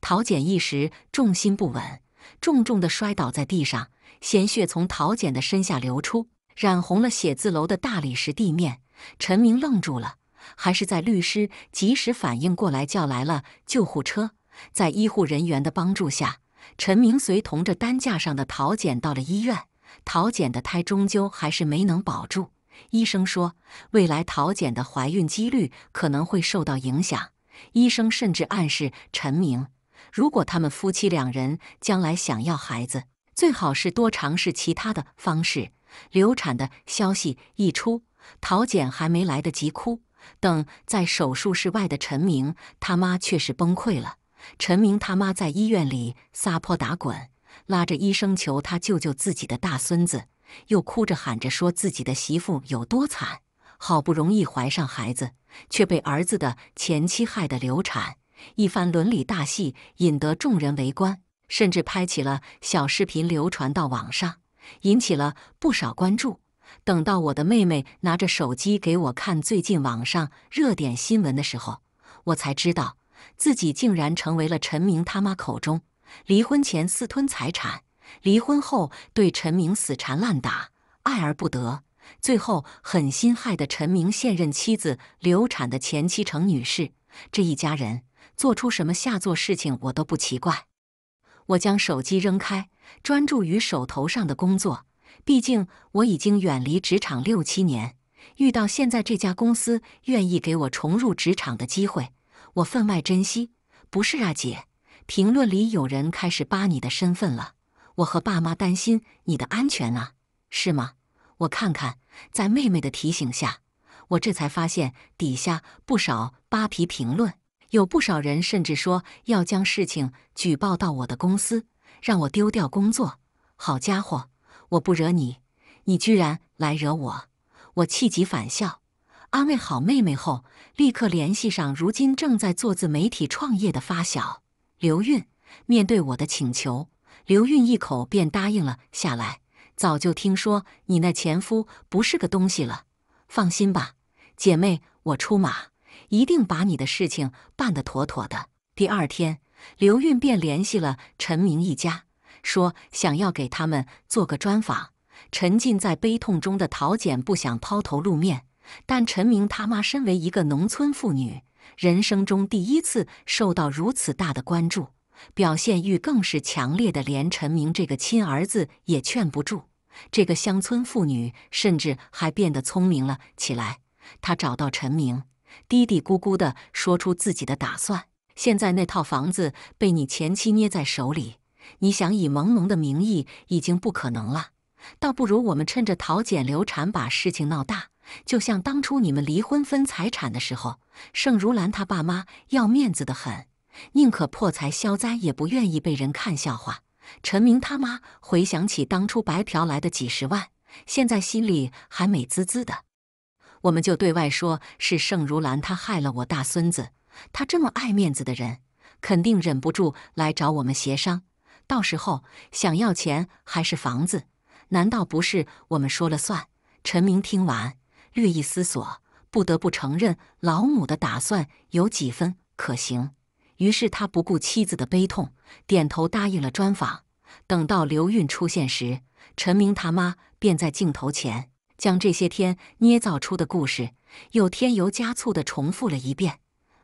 陶简一时重心不稳，重重的摔倒在地上，鲜血从陶简的身下流出，染红了写字楼的大理石地面。陈明愣住了，还是在律师及时反应过来，叫来了救护车。在医护人员的帮助下，陈明随同着担架上的陶简到了医院。陶简的胎终究还是没能保住，医生说，未来陶简的怀孕几率可能会受到影响。医生甚至暗示陈明。如果他们夫妻两人将来想要孩子，最好是多尝试其他的方式。流产的消息一出，陶简还没来得及哭，等在手术室外的陈明他妈却是崩溃了。陈明他妈在医院里撒泼打滚，拉着医生求他救救自己的大孙子，又哭着喊着说自己的媳妇有多惨，好不容易怀上孩子，却被儿子的前妻害得流产。一番伦理大戏引得众人围观，甚至拍起了小视频流传到网上，引起了不少关注。等到我的妹妹拿着手机给我看最近网上热点新闻的时候，我才知道自己竟然成为了陈明他妈口中离婚前私吞财产、离婚后对陈明死缠烂打、爱而不得、最后狠心害的陈明现任妻子流产的前妻程女士这一家人。做出什么下作事情我都不奇怪。我将手机扔开，专注于手头上的工作。毕竟我已经远离职场六七年，遇到现在这家公司愿意给我重入职场的机会，我分外珍惜。不是啊，姐，评论里有人开始扒你的身份了。我和爸妈担心你的安全啊，是吗？我看看，在妹妹的提醒下，我这才发现底下不少扒皮评论。有不少人甚至说要将事情举报到我的公司，让我丢掉工作。好家伙，我不惹你，你居然来惹我！我气急反笑，安慰好妹妹后，立刻联系上如今正在做自媒体创业的发小刘韵。面对我的请求，刘韵一口便答应了下来。早就听说你那前夫不是个东西了，放心吧，姐妹，我出马。一定把你的事情办得妥妥的。第二天，刘运便联系了陈明一家，说想要给他们做个专访。沉浸在悲痛中的陶简不想抛头露面，但陈明他妈身为一个农村妇女，人生中第一次受到如此大的关注，表现欲更是强烈，的连陈明这个亲儿子也劝不住。这个乡村妇女甚至还变得聪明了起来，她找到陈明。嘀嘀咕咕地说出自己的打算。现在那套房子被你前妻捏在手里，你想以朦胧的名义已经不可能了。倒不如我们趁着陶简流产把事情闹大，就像当初你们离婚分财产的时候，盛如兰她爸妈要面子的很，宁可破财消灾也不愿意被人看笑话。陈明他妈回想起当初白嫖来的几十万，现在心里还美滋滋的。我们就对外说是盛如兰，她害了我大孙子。她这么爱面子的人，肯定忍不住来找我们协商。到时候想要钱还是房子，难道不是我们说了算？陈明听完，略一思索，不得不承认老母的打算有几分可行。于是他不顾妻子的悲痛，点头答应了专访。等到刘韵出现时，陈明他妈便在镜头前。将这些天捏造出的故事又添油加醋地重复了一遍。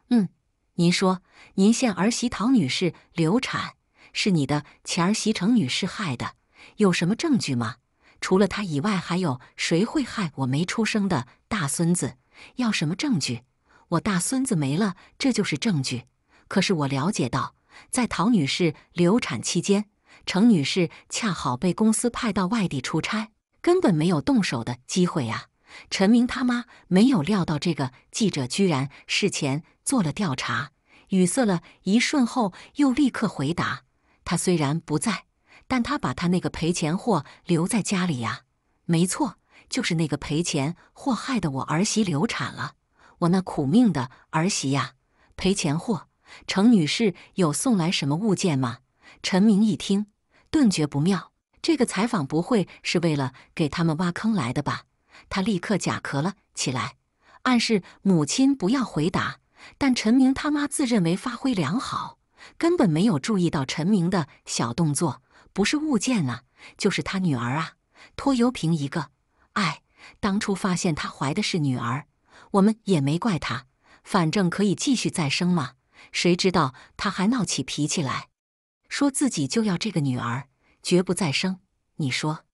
嗯，您说，您现儿媳陶女士流产是你的前儿媳程女士害的，有什么证据吗？除了她以外，还有谁会害我没出生的大孙子？要什么证据？我大孙子没了，这就是证据。可是我了解到，在陶女士流产期间，程女士恰好被公司派到外地出差。根本没有动手的机会啊！陈明他妈没有料到这个记者居然事前做了调查，语塞了一瞬后又立刻回答：“他虽然不在，但他把他那个赔钱货留在家里呀。没错，就是那个赔钱货害得我儿媳流产了，我那苦命的儿媳呀！赔钱货，程女士有送来什么物件吗？”陈明一听，顿觉不妙。这个采访不会是为了给他们挖坑来的吧？他立刻假咳了起来，暗示母亲不要回答。但陈明他妈自认为发挥良好，根本没有注意到陈明的小动作，不是物件啊，就是他女儿啊，拖油瓶一个。哎，当初发现他怀的是女儿，我们也没怪他，反正可以继续再生嘛。谁知道他还闹起脾气来，说自己就要这个女儿。绝不再生！你说，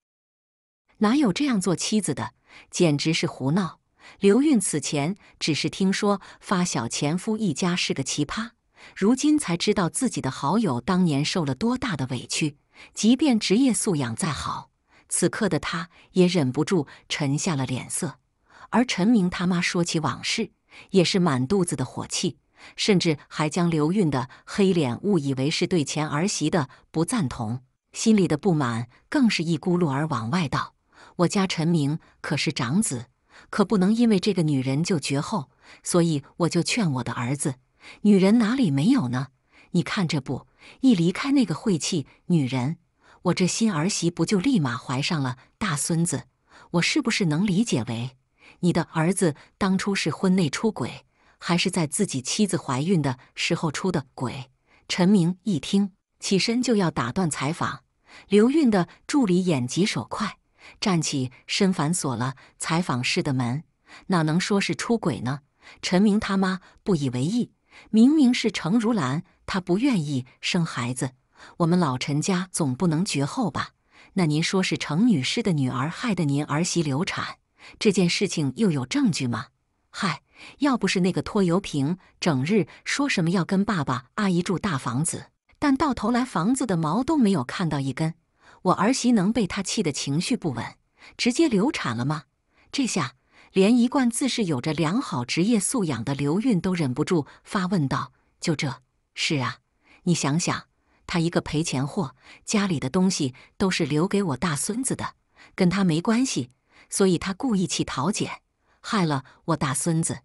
哪有这样做妻子的？简直是胡闹！刘韵此前只是听说发小前夫一家是个奇葩，如今才知道自己的好友当年受了多大的委屈。即便职业素养再好，此刻的她也忍不住沉下了脸色。而陈明他妈说起往事，也是满肚子的火气，甚至还将刘韵的黑脸误以为是对前儿媳的不赞同。心里的不满更是一咕噜儿往外倒。我家陈明可是长子，可不能因为这个女人就绝后，所以我就劝我的儿子：女人哪里没有呢？你看这不，一离开那个晦气女人，我这新儿媳不就立马怀上了大孙子？我是不是能理解为你的儿子当初是婚内出轨，还是在自己妻子怀孕的时候出的轨？陈明一听。起身就要打断采访，刘韵的助理眼疾手快，站起身反锁了采访室的门。哪能说是出轨呢？陈明他妈不以为意，明明是程如兰，她不愿意生孩子，我们老陈家总不能绝后吧？那您说是程女士的女儿害得您儿媳流产，这件事情又有证据吗？嗨，要不是那个拖油瓶，整日说什么要跟爸爸阿姨住大房子。但到头来，房子的毛都没有看到一根。我儿媳能被他气得情绪不稳，直接流产了吗？这下连一贯自恃有着良好职业素养的刘运都忍不住发问道：“就这是啊？你想想，他一个赔钱货，家里的东西都是留给我大孙子的，跟他没关系。所以他故意气陶姐，害了我大孙子，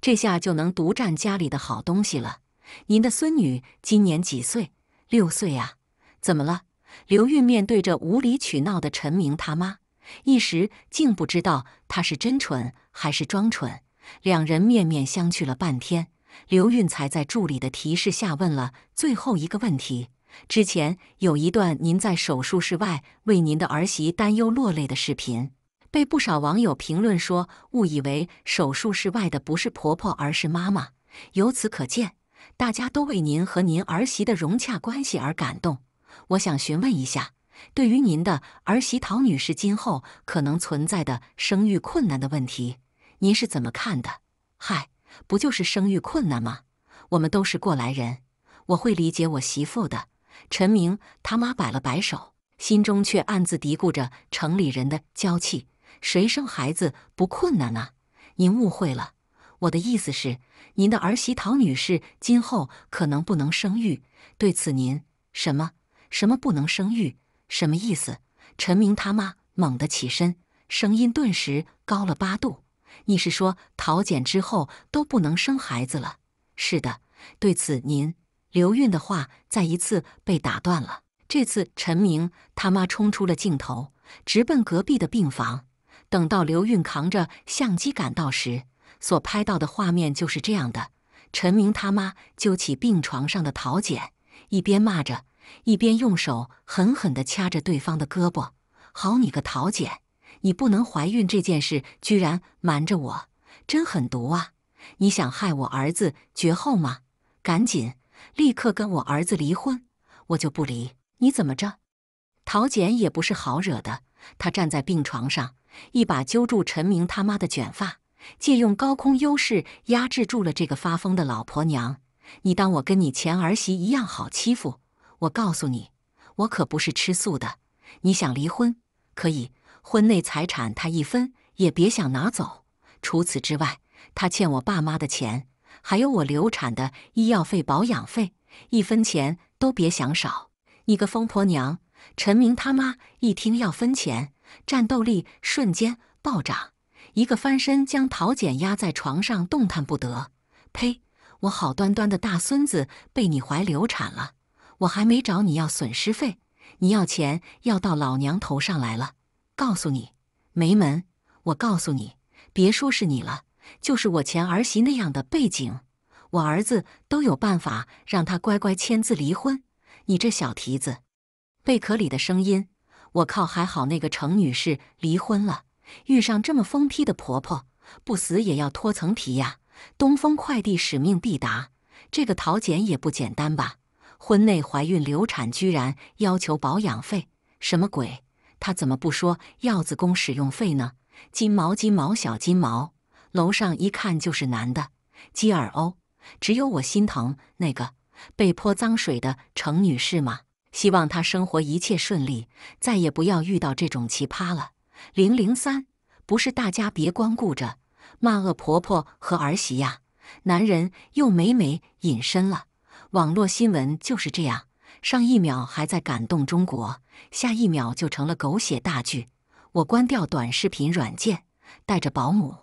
这下就能独占家里的好东西了。”您的孙女今年几岁？六岁啊！怎么了？刘运面对着无理取闹的陈明他妈，一时竟不知道他是真蠢还是装蠢。两人面面相觑了半天，刘运才在助理的提示下问了最后一个问题。之前有一段您在手术室外为您的儿媳担忧落泪的视频，被不少网友评论说误以为手术室外的不是婆婆而是妈妈。由此可见。大家都为您和您儿媳的融洽关系而感动。我想询问一下，对于您的儿媳陶女士今后可能存在的生育困难的问题，您是怎么看的？嗨，不就是生育困难吗？我们都是过来人，我会理解我媳妇的。陈明他妈摆了摆手，心中却暗自嘀咕着：城里人的娇气，谁生孩子不困难呢？您误会了。我的意思是，您的儿媳陶女士今后可能不能生育，对此您什么什么不能生育？什么意思？陈明他妈猛地起身，声音顿时高了八度：“你是说陶简之后都不能生孩子了？”“是的。”对此，您刘运的话再一次被打断了。这次，陈明他妈冲出了镜头，直奔隔壁的病房。等到刘运扛着相机赶到时，所拍到的画面就是这样的。陈明他妈揪起病床上的陶简，一边骂着，一边用手狠狠地掐着对方的胳膊：“好你个陶简，你不能怀孕这件事居然瞒着我，真狠毒啊！你想害我儿子绝后吗？赶紧，立刻跟我儿子离婚，我就不离。你怎么着？”陶简也不是好惹的，他站在病床上，一把揪住陈明他妈的卷发。借用高空优势压制住了这个发疯的老婆娘。你当我跟你前儿媳一样好欺负？我告诉你，我可不是吃素的。你想离婚可以，婚内财产她一分也别想拿走。除此之外，她欠我爸妈的钱，还有我流产的医药费、保养费，一分钱都别想少。你个疯婆娘！陈明他妈一听要分钱，战斗力瞬间暴涨。一个翻身，将陶简压在床上，动弹不得。呸！我好端端的大孙子被你怀流产了，我还没找你要损失费，你要钱要到老娘头上来了。告诉你，没门！我告诉你，别说是你了，就是我前儿媳那样的背景，我儿子都有办法让他乖乖签字离婚。你这小蹄子！贝壳里的声音，我靠，还好那个程女士离婚了。遇上这么疯批的婆婆，不死也要脱层皮呀！东风快递使命必达，这个桃姐也不简单吧？婚内怀孕流产居然要求保养费，什么鬼？她怎么不说要子宫使用费呢？金毛金毛小金毛，楼上一看就是男的，鸡儿哦！只有我心疼那个被泼脏水的程女士吗？希望她生活一切顺利，再也不要遇到这种奇葩了。零零三，不是大家别光顾着骂恶婆婆和儿媳呀，男人又美美隐身了。网络新闻就是这样，上一秒还在感动中国，下一秒就成了狗血大剧。我关掉短视频软件，带着保姆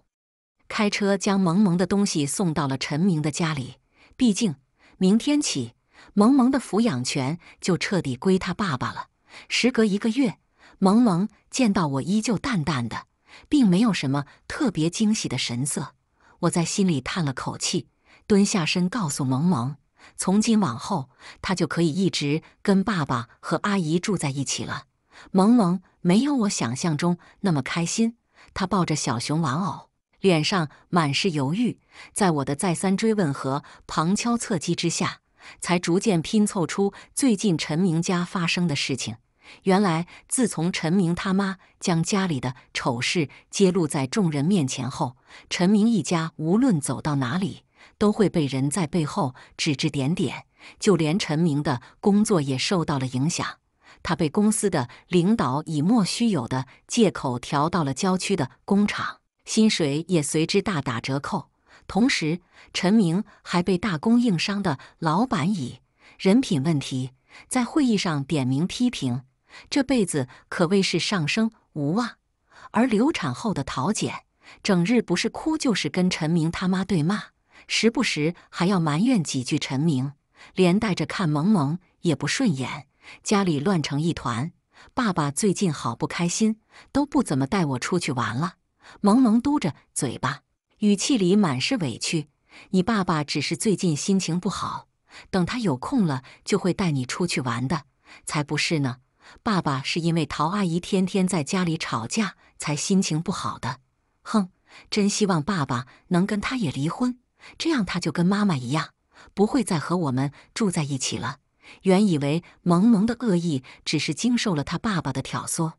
开车将萌萌的东西送到了陈明的家里。毕竟明天起，萌萌的抚养权就彻底归他爸爸了。时隔一个月。萌萌见到我依旧淡淡的，并没有什么特别惊喜的神色。我在心里叹了口气，蹲下身告诉萌萌：“从今往后，她就可以一直跟爸爸和阿姨住在一起了。”萌萌没有我想象中那么开心，她抱着小熊玩偶，脸上满是犹豫。在我的再三追问和旁敲侧击之下，才逐渐拼凑出最近陈明家发生的事情。原来，自从陈明他妈将家里的丑事揭露在众人面前后，陈明一家无论走到哪里都会被人在背后指指点点，就连陈明的工作也受到了影响。他被公司的领导以莫须有的借口调到了郊区的工厂，薪水也随之大打折扣。同时，陈明还被大供应商的老板以人品问题在会议上点名批评。这辈子可谓是上升无望，而流产后的陶简，整日不是哭就是跟陈明他妈对骂，时不时还要埋怨几句陈明，连带着看萌萌也不顺眼，家里乱成一团。爸爸最近好不开心，都不怎么带我出去玩了。萌萌嘟着嘴巴，语气里满是委屈：“你爸爸只是最近心情不好，等他有空了就会带你出去玩的，才不是呢。”爸爸是因为陶阿姨天天在家里吵架，才心情不好的。哼，真希望爸爸能跟她也离婚，这样他就跟妈妈一样，不会再和我们住在一起了。原以为萌萌的恶意只是经受了他爸爸的挑唆，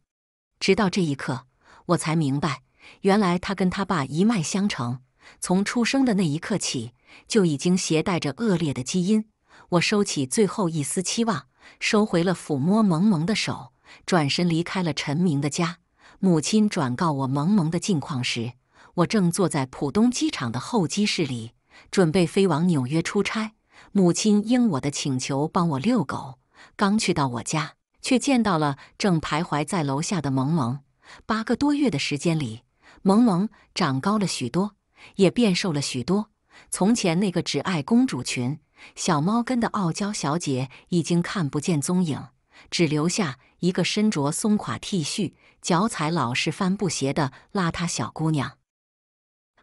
直到这一刻，我才明白，原来他跟他爸一脉相承，从出生的那一刻起，就已经携带着恶劣的基因。我收起最后一丝期望。收回了抚摸萌萌的手，转身离开了陈明的家。母亲转告我萌萌的近况时，我正坐在浦东机场的候机室里，准备飞往纽约出差。母亲应我的请求帮我遛狗，刚去到我家，却见到了正徘徊在楼下的萌萌。八个多月的时间里，萌萌长高了许多，也变瘦了许多。从前那个只爱公主裙。小猫跟的傲娇小姐已经看不见踪影，只留下一个身着松垮 T 恤、脚踩老式帆布鞋的邋遢小姑娘。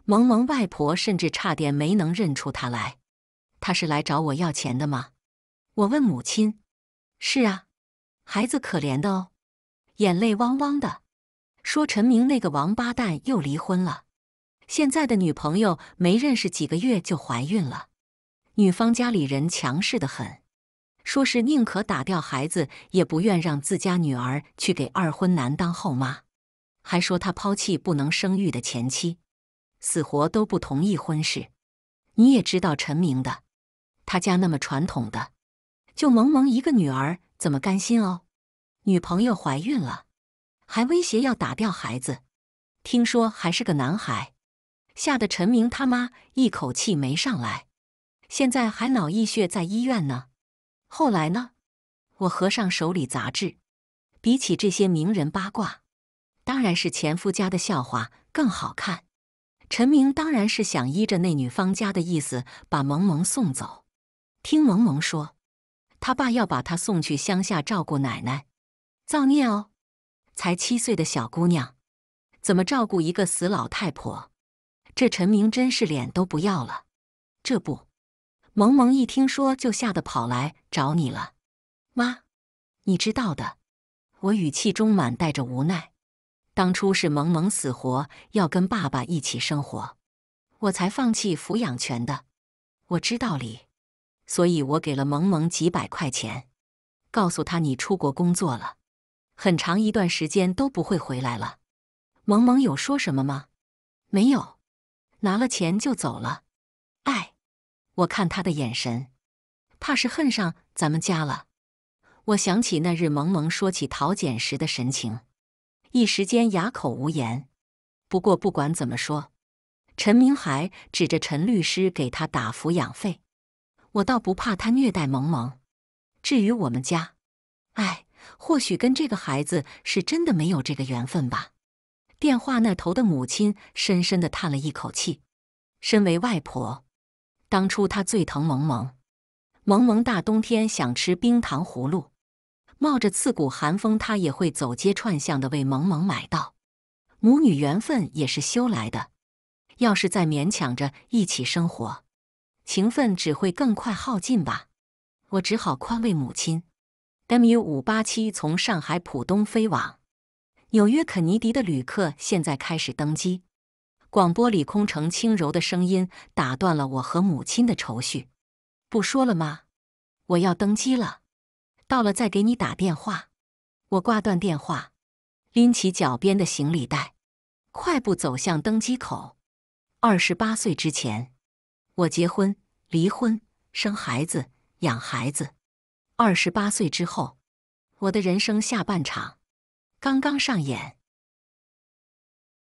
萌萌外婆甚至差点没能认出她来。她是来找我要钱的吗？我问母亲。是啊，孩子可怜的哦，眼泪汪汪的，说陈明那个王八蛋又离婚了，现在的女朋友没认识几个月就怀孕了。女方家里人强势的很，说是宁可打掉孩子，也不愿让自家女儿去给二婚男当后妈，还说他抛弃不能生育的前妻，死活都不同意婚事。你也知道陈明的，他家那么传统的，就萌萌一个女儿，怎么甘心哦？女朋友怀孕了，还威胁要打掉孩子，听说还是个男孩，吓得陈明他妈一口气没上来。现在还脑溢血在医院呢，后来呢？我合上手里杂志，比起这些名人八卦，当然是前夫家的笑话更好看。陈明当然是想依着那女方家的意思把萌萌送走。听萌萌说，他爸要把他送去乡下照顾奶奶，造孽哦！才七岁的小姑娘，怎么照顾一个死老太婆？这陈明真是脸都不要了，这不。萌萌一听说就吓得跑来找你了，妈，你知道的。我语气中满带着无奈，当初是萌萌死活要跟爸爸一起生活，我才放弃抚养权的。我知道理，所以我给了萌萌几百块钱，告诉他你出国工作了，很长一段时间都不会回来了。萌萌有说什么吗？没有，拿了钱就走了。我看他的眼神，怕是恨上咱们家了。我想起那日萌萌说起陶简时的神情，一时间哑口无言。不过不管怎么说，陈明海指着陈律师给他打抚养费，我倒不怕他虐待萌萌。至于我们家，哎，或许跟这个孩子是真的没有这个缘分吧。电话那头的母亲深深的叹了一口气，身为外婆。当初他最疼萌萌，萌萌大冬天想吃冰糖葫芦，冒着刺骨寒风，他也会走街串巷的为萌萌买到。母女缘分也是修来的，要是再勉强着一起生活，情分只会更快耗尽吧。我只好宽慰母亲。MU 五八七从上海浦东飞往纽约肯尼迪的旅客，现在开始登机。广播里空城轻柔的声音打断了我和母亲的愁绪。不说了吗？我要登机了，到了再给你打电话。我挂断电话，拎起脚边的行李袋，快步走向登机口。二十八岁之前，我结婚、离婚、生孩子、养孩子；二十八岁之后，我的人生下半场刚刚上演。